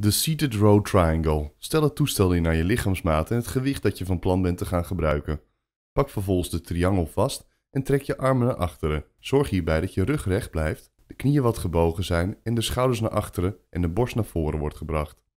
De Seated Row Triangle. Stel het toestel in naar je lichaamsmaat en het gewicht dat je van plan bent te gaan gebruiken. Pak vervolgens de triangel vast en trek je armen naar achteren. Zorg hierbij dat je rug recht blijft, de knieën wat gebogen zijn en de schouders naar achteren en de borst naar voren wordt gebracht.